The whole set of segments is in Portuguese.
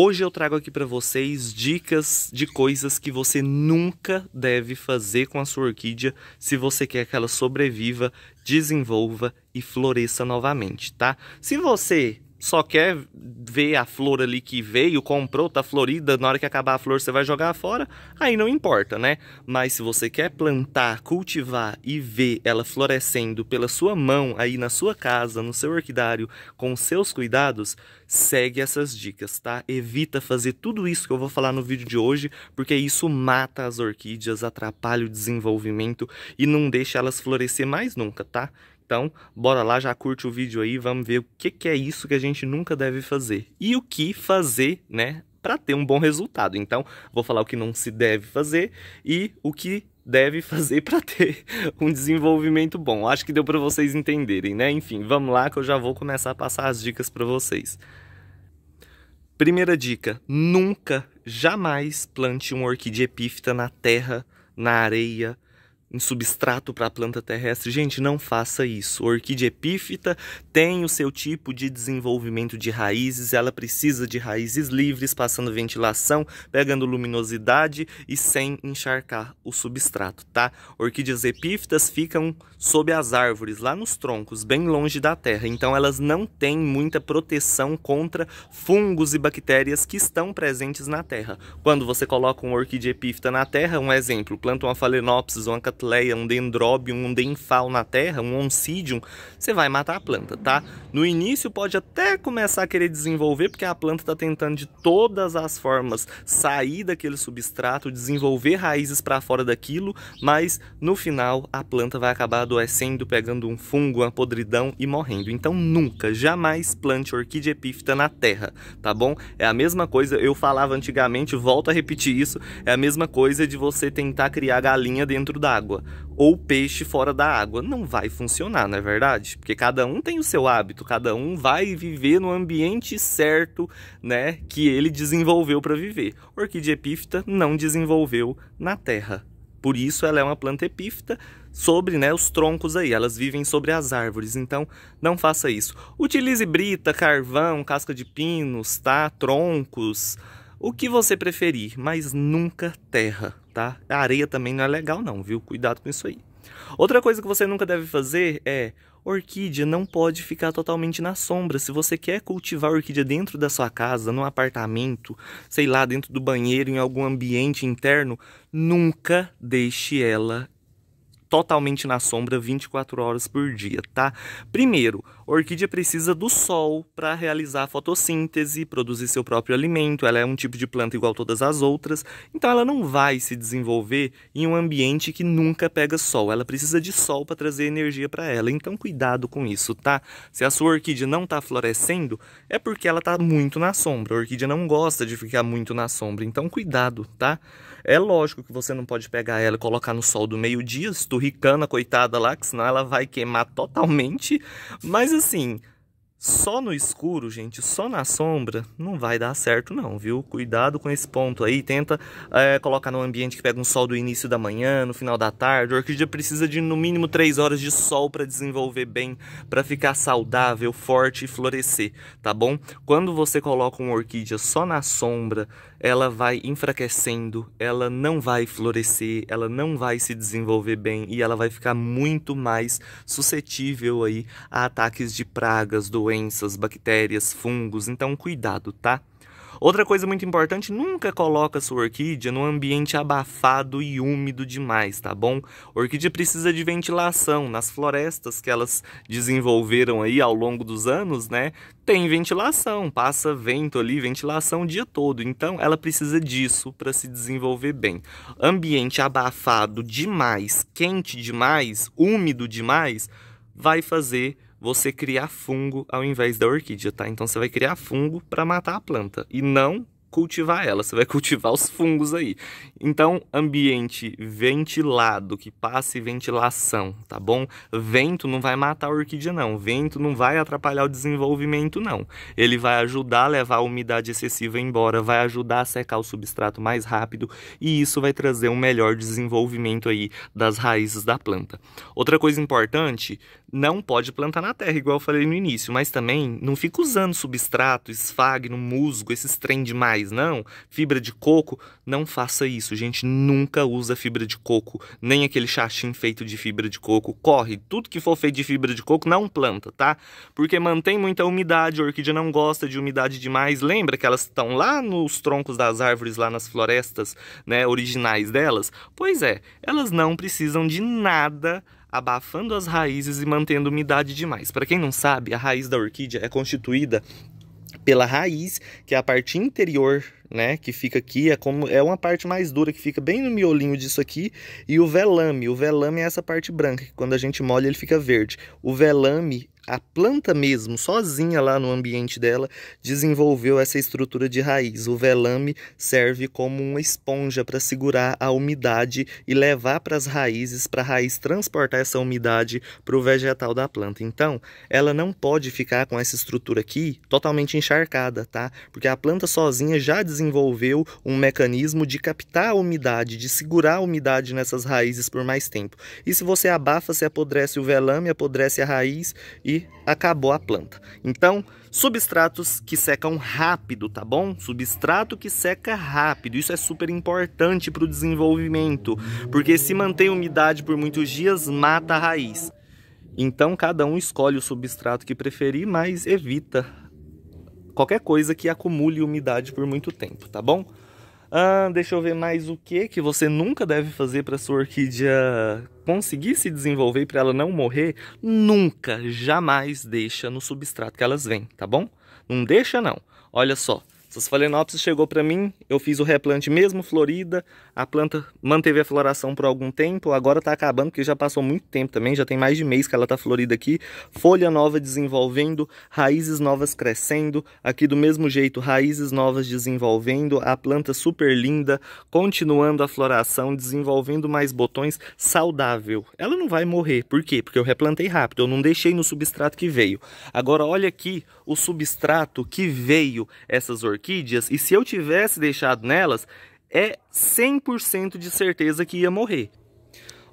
Hoje eu trago aqui para vocês dicas de coisas que você nunca deve fazer com a sua orquídea se você quer que ela sobreviva, desenvolva e floresça novamente, tá? Se você só quer ver a flor ali que veio, comprou, tá florida, na hora que acabar a flor você vai jogar fora, aí não importa, né? Mas se você quer plantar, cultivar e ver ela florescendo pela sua mão aí na sua casa, no seu orquidário, com seus cuidados, segue essas dicas, tá? Evita fazer tudo isso que eu vou falar no vídeo de hoje, porque isso mata as orquídeas, atrapalha o desenvolvimento e não deixa elas florescer mais nunca, tá? Então, bora lá, já curte o vídeo aí, vamos ver o que, que é isso que a gente nunca deve fazer. E o que fazer, né, para ter um bom resultado. Então, vou falar o que não se deve fazer e o que deve fazer para ter um desenvolvimento bom. Acho que deu para vocês entenderem, né? Enfim, vamos lá que eu já vou começar a passar as dicas para vocês. Primeira dica: nunca, jamais plante uma orquídea epífita na terra, na areia, em substrato para a planta terrestre. Gente, não faça isso. orquídea epífita tem o seu tipo de desenvolvimento de raízes, ela precisa de raízes livres, passando ventilação, pegando luminosidade e sem encharcar o substrato, tá? Orquídeas epífitas ficam sob as árvores, lá nos troncos, bem longe da terra. Então elas não têm muita proteção contra fungos e bactérias que estão presentes na terra. Quando você coloca uma orquídea epífita na terra, um exemplo, planta uma phalaenopsis ou uma um dendróbium, um denfal na terra, um oncidium, você vai matar a planta, tá? No início pode até começar a querer desenvolver, porque a planta está tentando de todas as formas sair daquele substrato, desenvolver raízes para fora daquilo, mas no final a planta vai acabar adoecendo, pegando um fungo, uma podridão e morrendo. Então nunca, jamais plante orquídea epífita na terra, tá bom? É a mesma coisa, eu falava antigamente, volto a repetir isso, é a mesma coisa de você tentar criar galinha dentro d'água água ou peixe fora da água. Não vai funcionar, não é verdade? Porque cada um tem o seu hábito, cada um vai viver no ambiente certo, né, que ele desenvolveu para viver. Orquídea epífita não desenvolveu na terra. Por isso ela é uma planta epífita sobre né, os troncos aí, elas vivem sobre as árvores, então não faça isso. Utilize brita, carvão, casca de pinos, tá? troncos, o que você preferir, mas nunca terra tá? A areia também não é legal não, viu? Cuidado com isso aí. Outra coisa que você nunca deve fazer é orquídea não pode ficar totalmente na sombra. Se você quer cultivar orquídea dentro da sua casa, no apartamento, sei lá, dentro do banheiro, em algum ambiente interno, nunca deixe ela totalmente na sombra 24 horas por dia, tá? Primeiro, a orquídea precisa do sol para realizar a fotossíntese, produzir seu próprio alimento, ela é um tipo de planta igual todas as outras, então ela não vai se desenvolver em um ambiente que nunca pega sol, ela precisa de sol para trazer energia para ela, então cuidado com isso, tá? Se a sua orquídea não está florescendo, é porque ela está muito na sombra, a orquídea não gosta de ficar muito na sombra, então cuidado, tá? É lógico que você não pode pegar ela e colocar no sol do meio-dia, esturricando a coitada lá, que senão ela vai queimar totalmente. Mas assim, só no escuro, gente, só na sombra, não vai dar certo não, viu? Cuidado com esse ponto aí, tenta é, colocar num ambiente que pega um sol do início da manhã, no final da tarde. A orquídea precisa de no mínimo 3 horas de sol para desenvolver bem, para ficar saudável, forte e florescer, tá bom? Quando você coloca uma orquídea só na sombra, ela vai enfraquecendo, ela não vai florescer, ela não vai se desenvolver bem e ela vai ficar muito mais suscetível aí a ataques de pragas, do doenças, bactérias, fungos, então cuidado, tá? Outra coisa muito importante, nunca coloca sua orquídea num ambiente abafado e úmido demais, tá bom? orquídea precisa de ventilação. Nas florestas que elas desenvolveram aí ao longo dos anos, né? Tem ventilação, passa vento ali, ventilação o dia todo. Então, ela precisa disso para se desenvolver bem. Ambiente abafado demais, quente demais, úmido demais, vai fazer você criar fungo ao invés da orquídea, tá? Então você vai criar fungo para matar a planta e não cultivar ela, você vai cultivar os fungos aí. Então, ambiente ventilado, que passe ventilação, tá bom? Vento não vai matar a orquídea não, vento não vai atrapalhar o desenvolvimento não. Ele vai ajudar a levar a umidade excessiva embora, vai ajudar a secar o substrato mais rápido e isso vai trazer um melhor desenvolvimento aí das raízes da planta. Outra coisa importante, não pode plantar na terra, igual eu falei no início, mas também não fica usando substrato, esfagno, musgo, esses trem demais faz, não, fibra de coco, não faça isso, gente, nunca usa fibra de coco, nem aquele chatinho feito de fibra de coco, corre, tudo que for feito de fibra de coco não planta, tá? Porque mantém muita umidade, a orquídea não gosta de umidade demais, lembra que elas estão lá nos troncos das árvores, lá nas florestas, né, originais delas? Pois é, elas não precisam de nada abafando as raízes e mantendo umidade demais. Para quem não sabe, a raiz da orquídea é constituída pela raiz, que é a parte interior, né, que fica aqui, é como é uma parte mais dura que fica bem no miolinho disso aqui, e o velame, o velame é essa parte branca, que quando a gente molha ele fica verde. O velame a planta mesmo, sozinha lá no ambiente dela, desenvolveu essa estrutura de raiz. O velame serve como uma esponja para segurar a umidade e levar para as raízes, para a raiz transportar essa umidade para o vegetal da planta. Então, ela não pode ficar com essa estrutura aqui totalmente encharcada, tá? Porque a planta sozinha já desenvolveu um mecanismo de captar a umidade, de segurar a umidade nessas raízes por mais tempo. E se você abafa, você apodrece o velame, apodrece a raiz e acabou a planta. Então, substratos que secam rápido, tá bom? Substrato que seca rápido, isso é super importante para o desenvolvimento, porque se mantém umidade por muitos dias, mata a raiz. Então, cada um escolhe o substrato que preferir, mas evita qualquer coisa que acumule umidade por muito tempo, tá bom? Ah, deixa eu ver mais o que que você nunca deve fazer para sua orquídea conseguir se desenvolver para ela não morrer. Nunca, jamais deixa no substrato que elas vêm, tá bom? Não deixa não. Olha só, essas phalaenopsis chegou para mim, eu fiz o replante mesmo florida, a planta manteve a floração por algum tempo, agora está acabando porque já passou muito tempo também, já tem mais de mês que ela está florida aqui, folha nova desenvolvendo, raízes novas crescendo, aqui do mesmo jeito, raízes novas desenvolvendo, a planta super linda, continuando a floração, desenvolvendo mais botões, saudável. Ela não vai morrer, por quê? Porque eu replantei rápido, eu não deixei no substrato que veio. Agora olha aqui o substrato que veio essas orquídeas orquídeas e se eu tivesse deixado nelas, é 100% de certeza que ia morrer.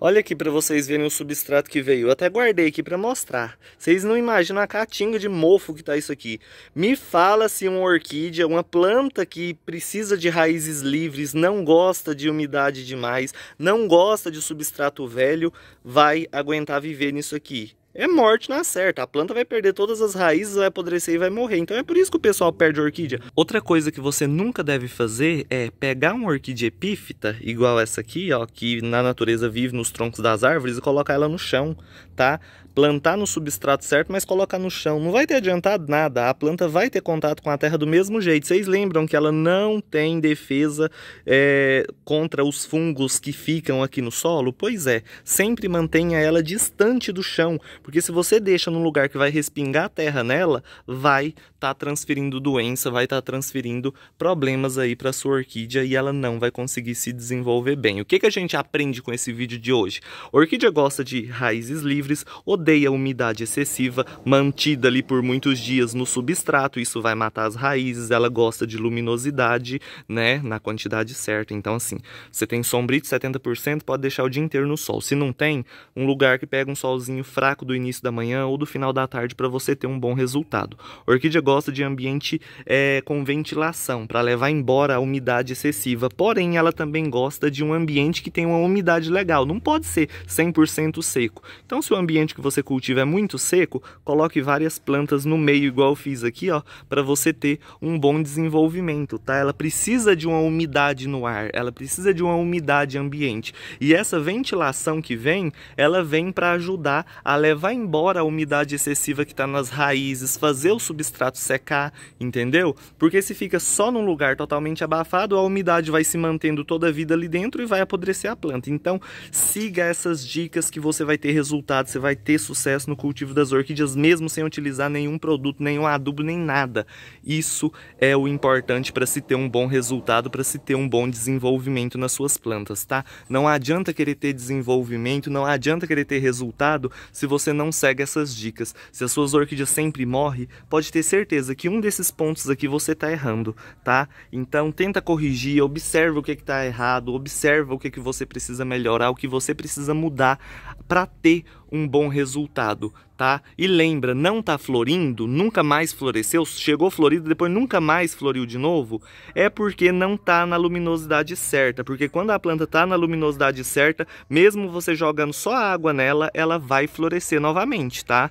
Olha aqui para vocês verem o substrato que veio. Eu até guardei aqui para mostrar. Vocês não imaginam a catinga de mofo que tá isso aqui. Me fala se uma orquídea, uma planta que precisa de raízes livres, não gosta de umidade demais, não gosta de substrato velho, vai aguentar viver nisso aqui é morte na certa. A planta vai perder todas as raízes, vai apodrecer e vai morrer. Então é por isso que o pessoal perde orquídea. Outra coisa que você nunca deve fazer é pegar uma orquídea epífita, igual essa aqui, ó, que na natureza vive nos troncos das árvores, e colocar ela no chão, tá? plantar no substrato certo, mas colocar no chão. Não vai ter adiantado nada, a planta vai ter contato com a terra do mesmo jeito. Vocês lembram que ela não tem defesa é, contra os fungos que ficam aqui no solo? Pois é, sempre mantenha ela distante do chão, porque se você deixa num lugar que vai respingar a terra nela, vai estar tá transferindo doença, vai estar tá transferindo problemas aí para sua orquídea e ela não vai conseguir se desenvolver bem. O que, que a gente aprende com esse vídeo de hoje? A orquídea gosta de raízes livres, odeia a umidade excessiva mantida ali por muitos dias no substrato, isso vai matar as raízes, ela gosta de luminosidade, né, na quantidade certa. Então assim, você tem sombrite 70%, pode deixar o dia inteiro no sol. Se não tem, um lugar que pega um solzinho fraco do início da manhã ou do final da tarde para você ter um bom resultado. A orquídea gosta de ambiente é, com ventilação para levar embora a umidade excessiva. Porém, ela também gosta de um ambiente que tem uma umidade legal. Não pode ser 100% seco. Então, se o ambiente que você você cultiva é muito seco, coloque várias plantas no meio, igual eu fiz aqui, ó, para você ter um bom desenvolvimento, tá? Ela precisa de uma umidade no ar, ela precisa de uma umidade ambiente. E essa ventilação que vem, ela vem para ajudar a levar embora a umidade excessiva que está nas raízes, fazer o substrato secar, entendeu? Porque se fica só num lugar totalmente abafado, a umidade vai se mantendo toda a vida ali dentro e vai apodrecer a planta. Então, siga essas dicas que você vai ter resultado, você vai ter sucesso no cultivo das orquídeas, mesmo sem utilizar nenhum produto, nenhum adubo, nem nada. Isso é o importante para se ter um bom resultado, para se ter um bom desenvolvimento nas suas plantas, tá? Não adianta querer ter desenvolvimento, não adianta querer ter resultado se você não segue essas dicas. Se as suas orquídeas sempre morrem, pode ter certeza que um desses pontos aqui você está errando, tá? Então tenta corrigir, observa o que é está errado, observa o que, é que você precisa melhorar, o que você precisa mudar para ter um bom resultado, tá? E lembra, não tá florindo, nunca mais floresceu, chegou florido, depois nunca mais floriu de novo, é porque não tá na luminosidade certa, porque quando a planta tá na luminosidade certa, mesmo você jogando só água nela, ela vai florescer novamente, tá?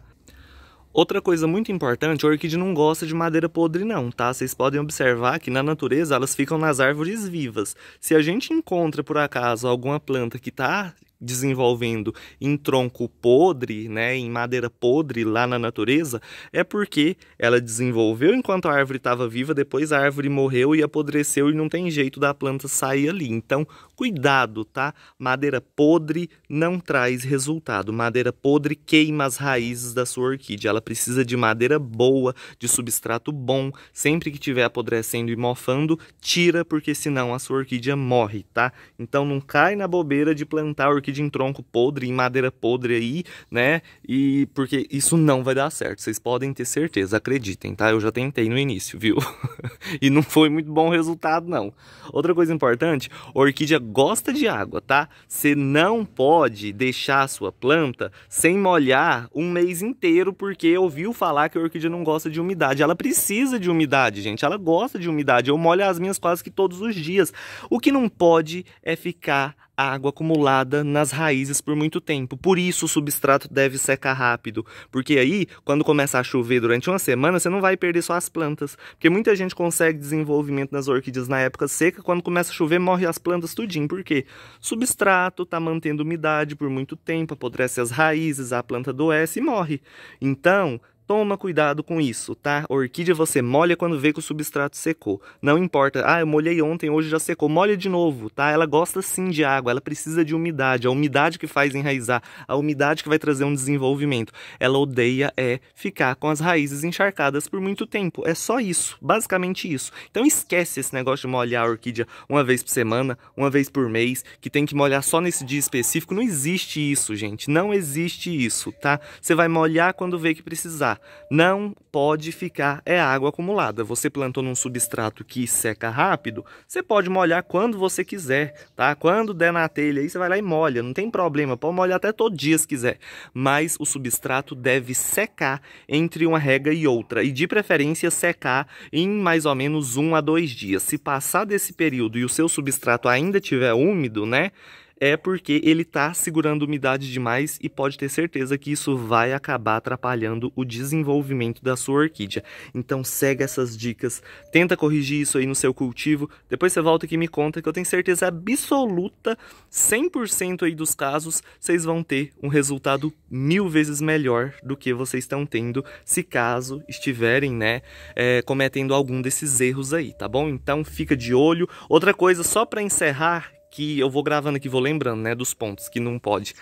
Outra coisa muito importante, a orquídea não gosta de madeira podre não, tá? Vocês podem observar que na natureza elas ficam nas árvores vivas. Se a gente encontra por acaso alguma planta que tá desenvolvendo em tronco podre, né, em madeira podre lá na natureza, é porque ela desenvolveu enquanto a árvore estava viva, depois a árvore morreu e apodreceu e não tem jeito da planta sair ali. Então, cuidado, tá? Madeira podre não traz resultado. Madeira podre queima as raízes da sua orquídea. Ela precisa de madeira boa, de substrato bom. Sempre que tiver apodrecendo e mofando, tira porque senão a sua orquídea morre, tá? Então não cai na bobeira de plantar orquídea em tronco podre, em madeira podre aí, né? E porque isso não vai dar certo, vocês podem ter certeza, acreditem, tá? Eu já tentei no início, viu? e não foi muito bom resultado, não. Outra coisa importante, orquídea gosta de água, tá? Você não pode deixar a sua planta sem molhar um mês inteiro, porque ouviu falar que a orquídea não gosta de umidade. Ela precisa de umidade, gente, ela gosta de umidade. Eu molho as minhas quase que todos os dias. O que não pode é ficar água acumulada nas raízes por muito tempo. Por isso o substrato deve secar rápido, porque aí, quando começa a chover durante uma semana, você não vai perder só as plantas, porque muita gente consegue desenvolvimento nas orquídeas na época seca, quando começa a chover morre as plantas tudinho, por quê? Substrato tá mantendo umidade por muito tempo, apodrece as raízes, a planta adoece e morre. Então, Toma cuidado com isso, tá? Orquídea você molha quando vê que o substrato secou. Não importa, ah, eu molhei ontem, hoje já secou. Molha de novo, tá? Ela gosta sim de água, ela precisa de umidade. A umidade que faz enraizar, a umidade que vai trazer um desenvolvimento. Ela odeia é ficar com as raízes encharcadas por muito tempo. É só isso, basicamente isso. Então esquece esse negócio de molhar a orquídea uma vez por semana, uma vez por mês, que tem que molhar só nesse dia específico. Não existe isso, gente. Não existe isso, tá? Você vai molhar quando vê que precisar. Não pode ficar é água acumulada. Você plantou num substrato que seca rápido, você pode molhar quando você quiser, tá? Quando der na telha aí, você vai lá e molha, não tem problema, pode molhar até todo dia se quiser. Mas o substrato deve secar entre uma rega e outra e de preferência secar em mais ou menos um a dois dias. Se passar desse período e o seu substrato ainda tiver úmido, né? é porque ele está segurando umidade demais e pode ter certeza que isso vai acabar atrapalhando o desenvolvimento da sua orquídea. Então segue essas dicas, tenta corrigir isso aí no seu cultivo, depois você volta aqui e me conta que eu tenho certeza absoluta, 100% aí dos casos, vocês vão ter um resultado mil vezes melhor do que vocês estão tendo se caso estiverem, né, é, cometendo algum desses erros aí, tá bom? Então fica de olho. Outra coisa, só para encerrar, que eu vou gravando aqui, vou lembrando, né, dos pontos que não pode.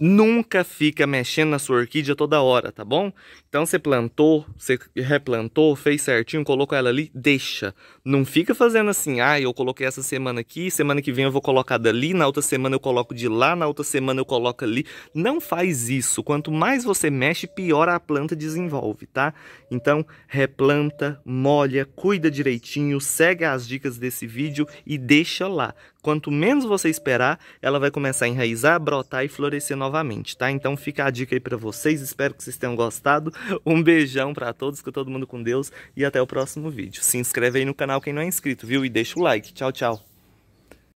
Nunca fica mexendo na sua orquídea toda hora, tá bom? Então você plantou, você replantou, fez certinho, colocou ela ali, deixa. Não fica fazendo assim, ah, eu coloquei essa semana aqui, semana que vem eu vou colocar dali, na outra semana eu coloco de lá, na outra semana eu coloco ali. Não faz isso. Quanto mais você mexe, pior a planta desenvolve, tá? Então, replanta, molha, cuida direitinho, segue as dicas desse vídeo e deixa lá. Quanto menos você esperar, ela vai começar a enraizar, brotar e florescer novamente, tá? Então fica a dica aí para vocês, espero que vocês tenham gostado. Um beijão para todos, que todo mundo com Deus e até o próximo vídeo. Se inscreve aí no canal canal quem não é inscrito, viu? E deixa o like. Tchau, tchau.